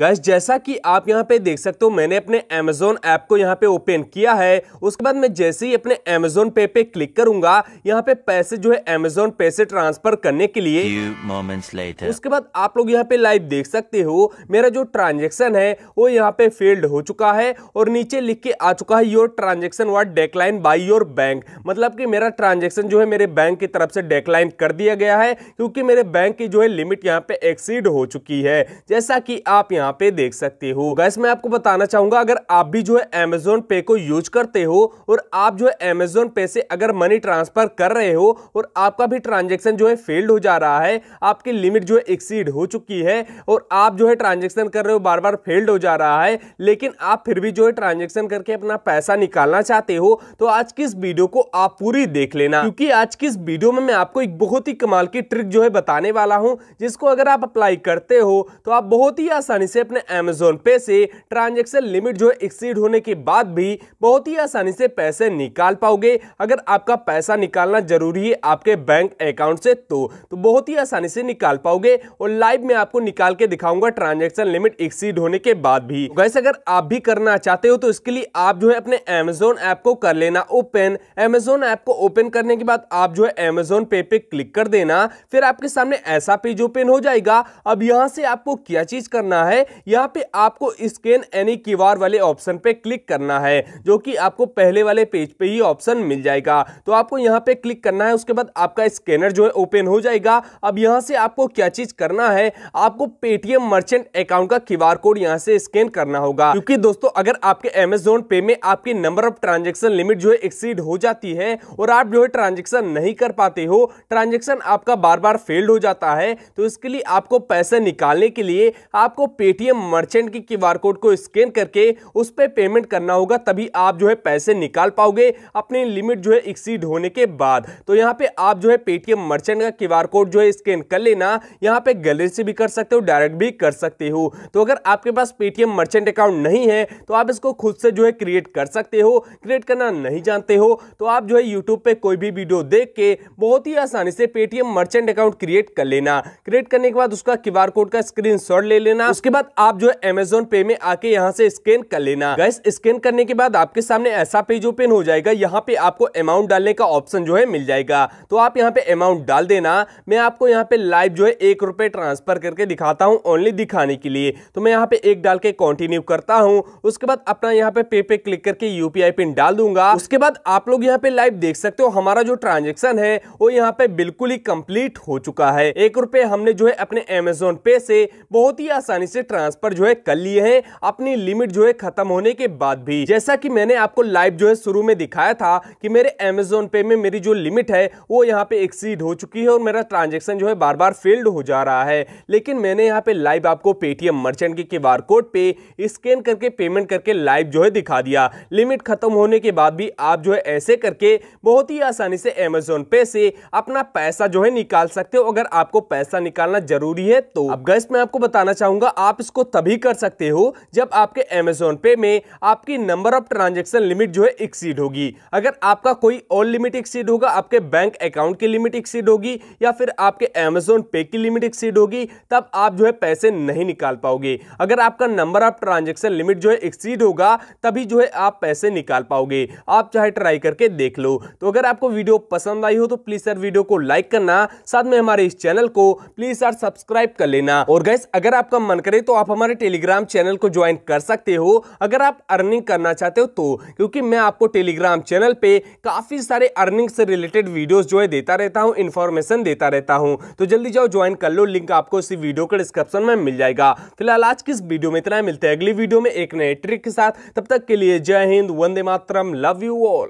gas जैसा कि आप यहाँ पे देख सकते हो मैंने अपने Amazon ऐप को यहाँ पे ओपन किया है उसके बाद मैं जैसे ही अपने Amazon पे पे क्लिक करूंगा यहाँ पे पैसे जो है Amazon पे से ट्रांसफर करने के लिए उसके बाद आप लोग यहाँ पे लाइव देख सकते हो मेरा जो ट्रांजेक्शन है वो यहाँ पे फेल्ड हो चुका है और नीचे लिख के आ चुका है your transaction was decline by your bank मतलब की मेरा ट्रांजेक्शन जो है मेरे बैंक की तरफ से डेक्लाइन कर दिया गया है क्योंकि मेरे बैंक की जो है लिमिट यहाँ पे एक्सीड हो चुकी है जैसा की आप यहाँ यहाँ पे देख सकते हो गैस मैं आपको बताना चाहूंगा अगर आप भी जो है अमेजोन पे को यूज करते हो और आप जो है अमेजोन पे से अगर मनी ट्रांसफर कर रहे हो और आपका भी ट्रांजेक्शन जो है फेल्ड हो जा रहा है आपकी लिमिट जो है एक्सीड हो चुकी है और आप जो है ट्रांजेक्शन कर रहे हो बार बार फेल्ड हो जा रहा है लेकिन आप फिर भी जो है ट्रांजेक्शन करके अपना पैसा निकालना चाहते हो तो आज की इस वीडियो को आप पूरी देख लेना क्योंकि आज की इस वीडियो में मैं आपको एक बहुत ही कमाल की ट्रिक जो है बताने वाला हूँ जिसको अगर आप अप्लाई करते हो तो आप बहुत ही आसानी से अपने अमेजोन पे से ट्रांजेक्शन लिमिट जो है एक्सीड होने के बाद भी बहुत ही आसानी से पैसे निकाल पाओगे अगर आपका पैसा निकालना जरूरी है आपके बैंक अकाउंट से तो, तो बहुत ही आसानी से निकाल पाओगे और लाइव में आपको निकाल के दिखाऊंगा ट्रांजेक्शन लिमिट एक्सीड होने के बाद भी वैसे तो अगर आप भी करना चाहते हो तो इसके लिए आप जो है अपने अमेजोन ऐप को कर लेना ओपन अमेजोन ऐप को ओपन करने के बाद आप जो है अमेजोन पे पे क्लिक कर देना फिर आपके सामने ऐसा पेज ओपन हो जाएगा अब यहां से आपको क्या चीज करना है है यहाँ पे आपको स्कैन एनी क्यूआर वाले ऑप्शन पे क्लिक करना है जो कि आपको पहले वाले पेज पे ही ऑप्शन मिल जाएगा तो आपको यहाँ पे क्लिक करना है उसके बाद आपका स्कैनर जो है ओपन हो जाएगा अब यहाँ से आपको क्या चीज करना है आपको पेटीएम मर्चेंट अकाउंट का क्यूआर कोड यहाँ से स्कैन करना होगा क्योंकि दोस्तों अगर आपके अमेजोन पे में आपकी नंबर ऑफ ट्रांजेक्शन लिमिट जो है एक्सीड हो जाती है और आप जो है ट्रांजेक्शन नहीं कर पाते हो ट्रांजेक्शन आपका बार बार फेल्ड हो जाता है तो इसके लिए आपको पैसे निकालने के लिए आपको पे पेटीएम मर्चेंट की क्यूआर कोड को स्कैन करके उस पर पे पेमेंट करना होगा तभी आप जो है पैसे निकाल पाओगे अपनी लिमिट जो है एक्सीड होने के बाद तो यहाँ पे आप जो है पेटीएम मर्चेंट का क्यूआर कोड जो है स्कैन कर लेना यहाँ पे गैलरी से भी कर सकते हो डायरेक्ट भी कर सकते हो तो अगर आपके पास पेटीएम मर्चेंट अकाउंट नहीं है तो आप इसको खुद से जो है क्रिएट कर सकते हो क्रिएट करना नहीं जानते हो तो आप जो है यूट्यूब पर कोई भी वीडियो देख के बहुत ही आसानी से पेटीएम मर्चेंट अकाउंट क्रिएट कर लेना क्रिएट करने के बाद उसका क्यूआर कोड का स्क्रीन ले लेना उसके बाद आप जो है अमेजोन पे में आके यहाँ से स्कैन कर लेना गैस स्कैन करने के बाद आपके सामने ऐसा पेज ओपन हो जाएगा यहाँ पे आपको अमाउंट डालने का ऑप्शन जो है मिल जाएगा तो आप यहाँ पे अमाउंट डाल देना मैं आपको यहाँ पे लाइव जो है एक रुपए ट्रांसफर करके दिखाता हूँ ओनली दिखाने के लिए तो मैं यहाँ पे एक डाल के कॉन्टिन्यू करता हूँ उसके बाद अपना यहाँ पे पे पे क्लिक करके यूपीआई पिन डाल दूंगा उसके बाद आप लोग यहाँ पे लाइव देख सकते हो हमारा जो ट्रांजेक्शन है वो यहाँ पे बिल्कुल ही कम्प्लीट हो चुका है एक हमने जो है अपने अमेजोन पे से बहुत ही आसानी से ट्रांसफर जो है कर लिए हैं अपनी लिमिट जो है खत्म होने के बाद भी जैसा कि मैंने आपको लाइव जो है शुरू में दिखाया था कि मेरे अमेजोन पे में मेरी जो लिमिट है वो यहाँ पे एक्सीड हो चुकी है और मेरा ट्रांजेक्शन जो है बार बार फेल्ड हो जा रहा है लेकिन मैंने यहाँ पे लाइव आपको पेटीएम मर्चेंट के क्यू कोड पे स्कैन करके पेमेंट करके लाइव जो है दिखा दिया लिमिट खत्म होने के बाद भी आप जो है ऐसे करके बहुत ही आसानी से अमेजोन पे से अपना पैसा जो है निकाल सकते हो अगर आपको पैसा निकालना जरूरी है तो अब गैस मैं आपको बताना चाहूंगा आप आप इसको तभी कर सकते हो जब आपके अमेजोन पे में आपकी नंबर ऑफ ट्रांजेक्शन लिमिट जो है एक्सीड होगी अगर आपका कोई और लिमिट एक्सीड होगा आपके बैंक अकाउंट की लिमिट एक्सीड होगी या फिर आपके अमेजोन पे की लिमिट एक्सीड होगी तब आप जो है पैसे नहीं निकाल पाओगे अगर आपका नंबर ऑफ ट्रांजेक्शन लिमिट जो है एक्सीड होगा तभी जो है आप पैसे निकाल पाओगे आप चाहे ट्राई करके देख लो तो अगर आपको वीडियो पसंद आई हो तो प्लीज सर वीडियो को लाइक करना साथ में हमारे इस चैनल को प्लीज सर सब्सक्राइब कर लेना और गैस अगर आपका मन करे करें तो आप हमारे टेलीग्राम चैनल को ज्वाइन कर सकते हो अगर आप अर्निंग करना चाहते हो तो क्योंकि मैं आपको टेलीग्राम चैनल पे काफ़ी सारे अर्निंग से रिलेटेड वीडियोस जो है देता रहता हूँ इन्फॉर्मेशन देता रहता हूँ तो जल्दी जाओ ज्वाइन कर लो लिंक आपको इसी वीडियो के डिस्क्रिप्शन में मिल जाएगा फिलहाल आज की इस वीडियो में इतना मिलते हैं अगली वीडियो में एक नए ट्रिक के साथ तब तक के लिए जय हिंद वंदे मातरम लव यू ऑल